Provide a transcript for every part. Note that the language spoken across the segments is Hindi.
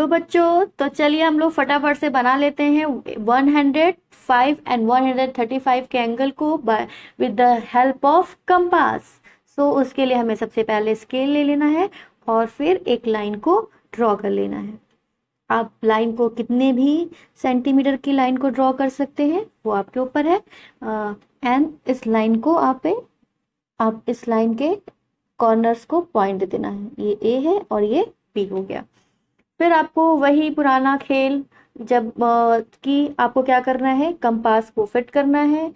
हेलो बच्चों तो चलिए हम लोग फटाफट से बना लेते हैं 105 एंड 135 के एंगल को with the help of compass so उसके लिए हमें सबसे पहले स्केल ले लेना है और फिर एक लाइन को ड्रॉ कर लेना है आप लाइन को कितने भी सेंटीमीटर की लाइन को ड्रॉ कर सकते हैं वो आपके ऊपर है एंड uh, इस लाइन को आप आप इस लाइन के कॉर्नर्स को पॉइंट देना है ये ए है और ये बी हो गया फिर आपको वही पुराना खेल जब कि आपको क्या करना है कंपास को फिट करना है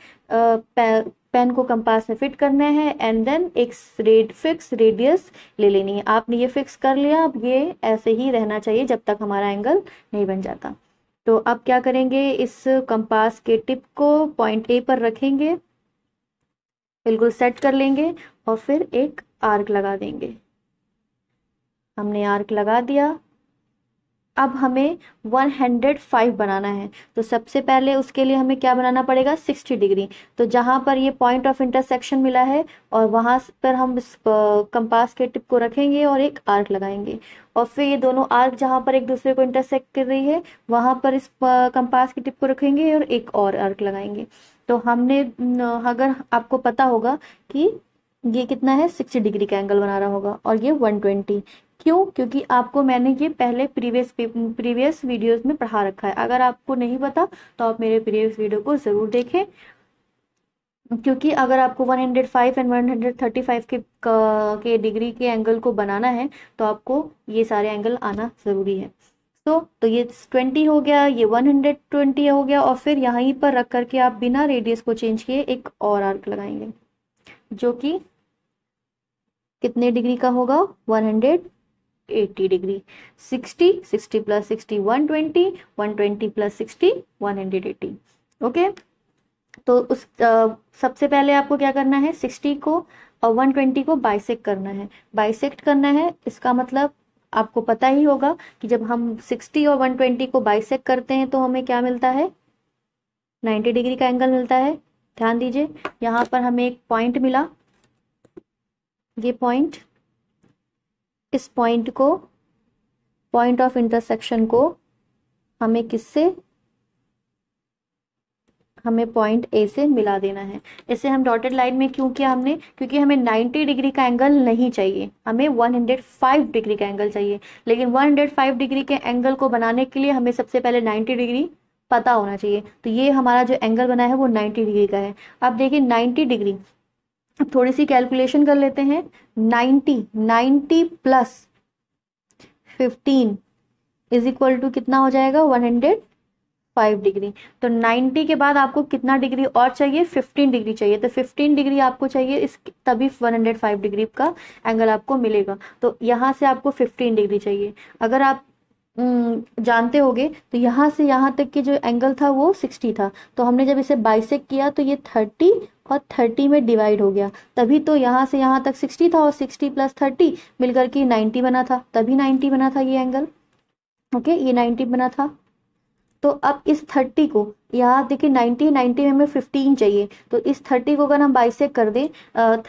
पेन को कंपास में फिट करना है एंड देन एक रेड फिक्स रेडियस ले लेनी है आपने ये फिक्स कर लिया अब ये ऐसे ही रहना चाहिए जब तक हमारा एंगल नहीं बन जाता तो अब क्या करेंगे इस कंपास के टिप को पॉइंट ए पर रखेंगे बिल्कुल सेट कर लेंगे और फिर एक आर्क लगा देंगे हमने आर्क लगा दिया अब हमें 105 बनाना है तो सबसे पहले उसके लिए हमें क्या बनाना पड़ेगा 60 डिग्री तो जहाँ पर ये पॉइंट ऑफ इंटरसेक्शन मिला है और वहाँ पर हम इस कंपास के टिप को रखेंगे और एक आर्क लगाएंगे और फिर ये दोनों आर्क जहाँ पर एक दूसरे को इंटरसेक्ट कर रही है वहाँ पर इस कंपास की टिप को रखेंगे और एक और आर्क लगाएंगे तो हमने अगर आपको पता होगा कि ये कितना है सिक्सटी डिग्री का एंगल बना रहा होगा और ये वन ट्वेंटी क्यों क्योंकि आपको मैंने ये पहले प्रीवियस प्रीवियस वीडियोस में पढ़ा रखा है अगर आपको नहीं पता तो आप मेरे प्रीवियस वीडियो को ज़रूर देखें क्योंकि अगर आपको 105 एंड 135 के के डिग्री के एंगल को बनाना है तो आपको ये सारे एंगल आना ज़रूरी है तो तो ये 20 हो गया ये 120 हो गया और फिर यहीं पर रख करके आप बिना रेडियस को चेंज किए एक और आर्क लगाएंगे जो कि कितने डिग्री का होगा 100 eighty degree sixty sixty plus sixty one twenty one twenty plus sixty one hundred eighty okay तो उस आ, सबसे पहले आपको क्या करना है सिक्सटी को और वन ट्वेंटी को बाइसेक करना है बाइसेक्ट करना है इसका मतलब आपको पता ही होगा कि जब हम सिक्सटी और वन ट्वेंटी को बाइसेक करते हैं तो हमें क्या मिलता है नाइन्टी डिग्री का एंगल मिलता है ध्यान दीजिए यहाँ पर हमें एक पॉइंट मिला ये पॉइंट इस पॉइंट को पॉइंट ऑफ इंटरसेक्शन को हमें किससे हमें पॉइंट ए से मिला देना है इसे हम डॉटेड लाइन में क्यों किया हमने क्योंकि हमें 90 डिग्री का एंगल नहीं चाहिए हमें 105 डिग्री का एंगल चाहिए लेकिन 105 डिग्री के एंगल को बनाने के लिए हमें सबसे पहले 90 डिग्री पता होना चाहिए तो ये हमारा जो एंगल बना है वो 90 डिग्री का है अब देखिए 90 डिग्री अब थोड़ी सी कैलकुलेशन कर लेते हैं ninety ninety plus fifteen is equal to कितना हो जाएगा वन हंड्रेड फाइव डिग्री तो 90 के बाद आपको कितना डिग्री और चाहिए 15 डिग्री चाहिए तो 15 डिग्री आपको चाहिए इस तभी 105 डिग्री का एंगल आपको मिलेगा तो यहाँ से आपको 15 डिग्री चाहिए अगर आप हम्म, जानते होगे तो यहाँ से यहाँ तक के जो एंगल था वो सिक्सटी था तो हमने जब इसे बाइसेक किया तो ये थर्टी और थर्टी में डिवाइड हो गया तभी तो यहाँ से यहाँ तक सिक्सटी था और सिक्सटी प्लस थर्टी मिलकर के नाइन्टी बना था तभी नाइन्टी बना था ये एंगल ओके ये नाइन्टी बना था तो अब इस थर्टी को यहाँ देखिए नाइन्टी नाइन्टी में हमें फिफ्टीन चाहिए तो इस थर्टी को अगर हम बाइसेक कर दें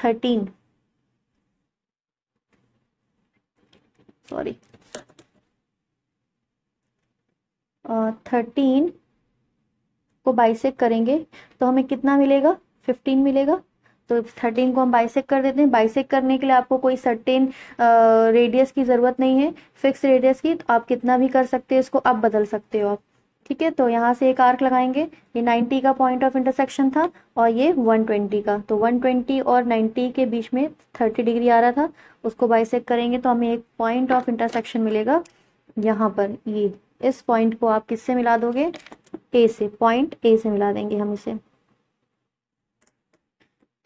थर्टीन सॉरी थर्टीन को बाइसेक करेंगे तो हमें कितना मिलेगा फिफ्टीन मिलेगा तो थर्टीन को हम बाइसेक कर देते हैं बाइसेक करने के लिए आपको कोई सर्टेन रेडियस की ज़रूरत नहीं है फिक्स रेडियस की तो आप कितना भी कर सकते हो इसको आप बदल सकते हो आप ठीक है तो यहाँ से एक आर्क लगाएंगे ये 90 का पॉइंट ऑफ इंटरसेक्शन था और ये 120 का तो 120 और 90 के बीच में 30 डिग्री आ रहा था उसको बाइसेक करेंगे तो हमें एक पॉइंट ऑफ इंटरसेक्शन मिलेगा यहाँ पर ये इस पॉइंट को आप किससे मिला दोगे ए से पॉइंट ए से मिला देंगे हम इसे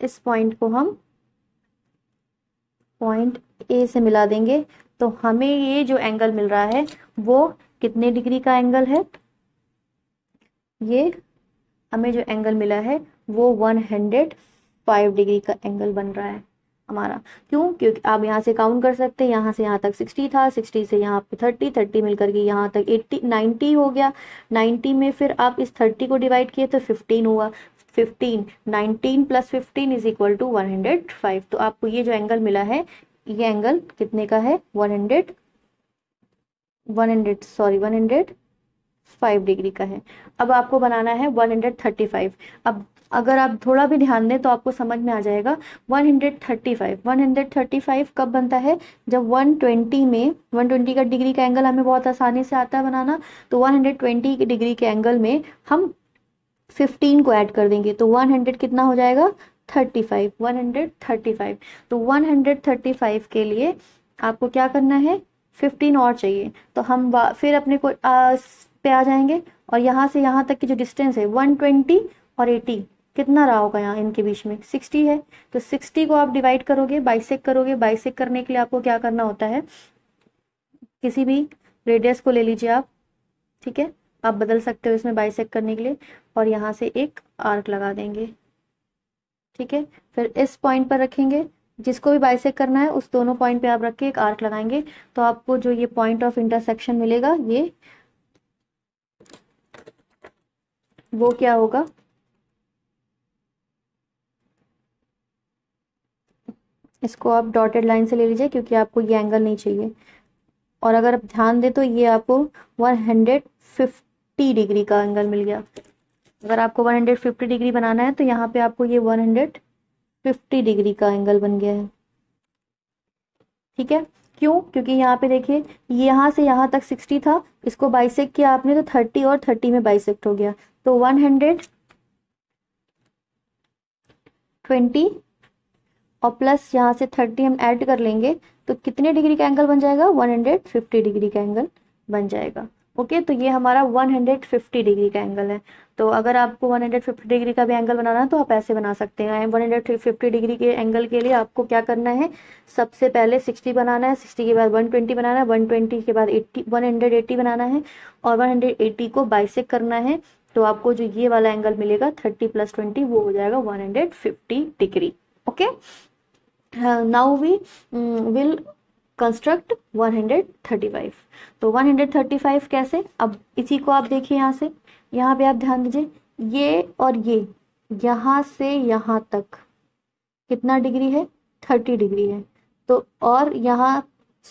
इस पॉइंट को हम पॉइंट ए से मिला देंगे तो हमें ये जो एंगल मिल रहा है वो कितने डिग्री का एंगल है ये हमें जो एंगल मिला है वो 105 डिग्री का एंगल बन रहा है हमारा क्यों क्योंकि आप यहाँ से काउंट कर सकते हैं यहाँ से यहाँ तक सिक्सटी था सिक्सटी से यहाँ पे थर्टी थर्टी मिलकर के यहाँ तक एट्टी नाइन्टी हो गया नाइन्टी में फिर आप इस थर्टी को डिवाइड किए तो फिफ्टीन हुआ fifteen nineteen plus fifteen is equal to one hundred five तो आपको ये जो एंगल मिला है ये एंगल कितने का है one hundred one hundred sorry one hundred five degree का है अब आपको बनाना है वन हंड्रेड थर्टी फाइव अब अगर आप थोड़ा भी ध्यान दें तो आपको समझ में आ जाएगा 135 135 कब बनता है जब 120 में 120 का डिग्री का एंगल हमें बहुत आसानी से आता है बनाना तो 120 के डिग्री के एंगल में हम 15 को ऐड कर देंगे तो 100 कितना हो जाएगा 35 135 तो 135 के लिए आपको क्या करना है 15 और चाहिए तो हम फिर अपने को आ, पे आ जाएंगे और यहाँ से यहाँ तक की जो डिस्टेंस है 120 और कितना रहा होगा यहाँ इनके बीच में सिक्सटी है तो सिक्सटी को आप डिवाइड करोगे बाइसेक करोगे बाइसेक करने के लिए आपको क्या करना होता है किसी भी रेडियस को ले लीजिए आप ठीक है आप बदल सकते हो इसमें बाइसेक करने के लिए और यहाँ से एक आर्क लगा देंगे ठीक है फिर इस पॉइंट पर रखेंगे जिसको भी बाइसेक करना है उस दोनों पॉइंट पे आप रख के एक आर्क लगाएंगे तो आपको जो ये पॉइंट ऑफ इंटरसेक्शन मिलेगा ये वो क्या होगा इसको आप डॉटेड लाइन से ले लीजिए क्योंकि आपको ये एंगल नहीं चाहिए और अगर आप ध्यान दें तो ये आपको 150 डिग्री का एंगल मिल गया अगर आपको 150 डिग्री बनाना है तो यहाँ पे आपको ये 150 डिग्री का एंगल बन गया है ठीक है क्यों क्योंकि यहाँ पे देखिए यहाँ से यहाँ तक 60 था इसको बाइसेक किया आपने तो 30 और 30 में बाइसेकट हो गया तो ट्वेंटी और प्लस यहाँ से थर्टी हम ऐड कर लेंगे तो कितने डिग्री का एंगल बन जाएगा वन हंड्रेड फिफ्टी डिग्री का एंगल बन जाएगा ओके तो ये हमारा 150 डिग्री का एंगल है तो अगर आपको 150 डिग्री का भी एंगल बनाना है तो आप ऐसे बना सकते हैं 150 डिग्री के एंगल के लिए आपको क्या करना है सबसे पहले 60 बनाना है 60 के बाद 120 बनाना है 120 के बाद 80 180 बनाना है और 180 को बाइसेक करना है तो आपको जो ये वाला एंगल मिलेगा थर्टी प्लस ट्वेंटी वो हो जाएगा fifty degree okay uh, now we um, will construct 135 तो 135 कैसे अब इसी को आप देखिए यहाँ से यहाँ पे आप ध्यान दीजिए ये और ये यहाँ से यहाँ तक कितना डिग्री है 30 डिग्री है तो और यहाँ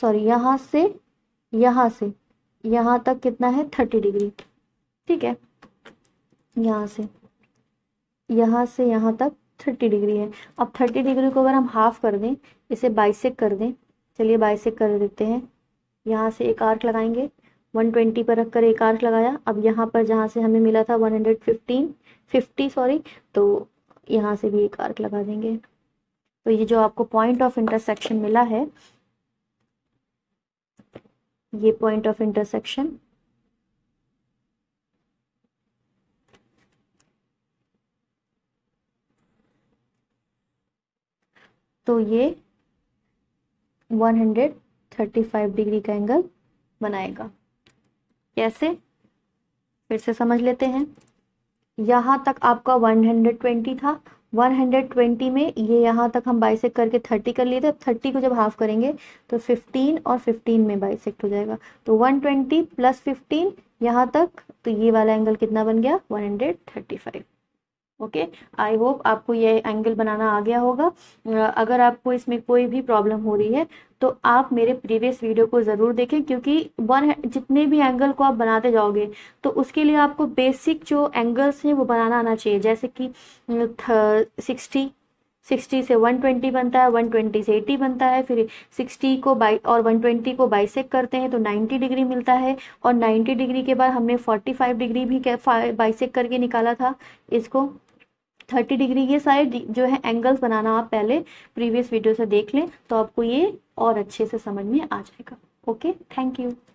सॉरी यहाँ से यहाँ से यहाँ तक कितना है 30 डिग्री ठीक है यहाँ से यहाँ से यहाँ तक थर्टी डिग्री है अब थर्टी डिग्री को अगर हम हाफ कर दें इसे बाइसेक कर दें चलिए बाइसेक कर देते हैं यहाँ से एक आर्क लगाएंगे 120 पर रख कर एक आर्क लगाया अब यहाँ पर जहाँ से हमें मिला था 115 50 सॉरी तो यहाँ से भी एक आर्क लगा देंगे तो ये जो आपको पॉइंट ऑफ इंटरसेक्शन मिला है ये पॉइंट ऑफ इंटरसेक्शन तो ये 135 डिग्री का एंगल बनाएगा कैसे फिर से समझ लेते हैं यहाँ तक आपका 120 था 120 में ये यहाँ तक हम बाइसेक करके 30 कर लिए थे 30 को जब हाफ करेंगे तो 15 और 15 में बाइसेक्ट हो जाएगा तो 120 प्लस फिफ्टीन यहाँ तक तो ये वाला एंगल कितना बन गया 135 ओके आई होप आपको ये एंगल बनाना आ गया होगा अगर आपको इसमें कोई भी प्रॉब्लम हो रही है तो आप मेरे प्रीवियस वीडियो को ज़रूर देखें क्योंकि वन जितने भी एंगल को आप बनाते जाओगे तो उसके लिए आपको बेसिक जो एंगल्स हैं वो बनाना आना चाहिए जैसे कि सिक्सटी सिक्सटी से वन ट्वेंटी बनता है वन ट्वेंटी से 80 बनता है फिर सिक्सटी को बाई और वन ट्वेंटी को बाइसेक करते हैं तो नाइन्टी डिग्री मिलता है और नाइन्टी डिग्री के बाद हमने फोर्टी फाइव डिग्री भी बाइसेक करके निकाला था इसको थर्टी डिग्री के साइड जो है एंगल्स बनाना आप पहले प्रीवियस वीडियो से देख लें तो आपको ये और अच्छे से समझ में आ जाएगा ओके थैंक यू